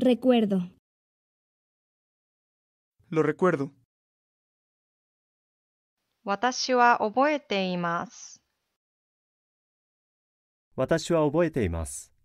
Recuerdo. Lo recuerdo. Watashi wa oboete imasu. Watashi wa oboete imasu.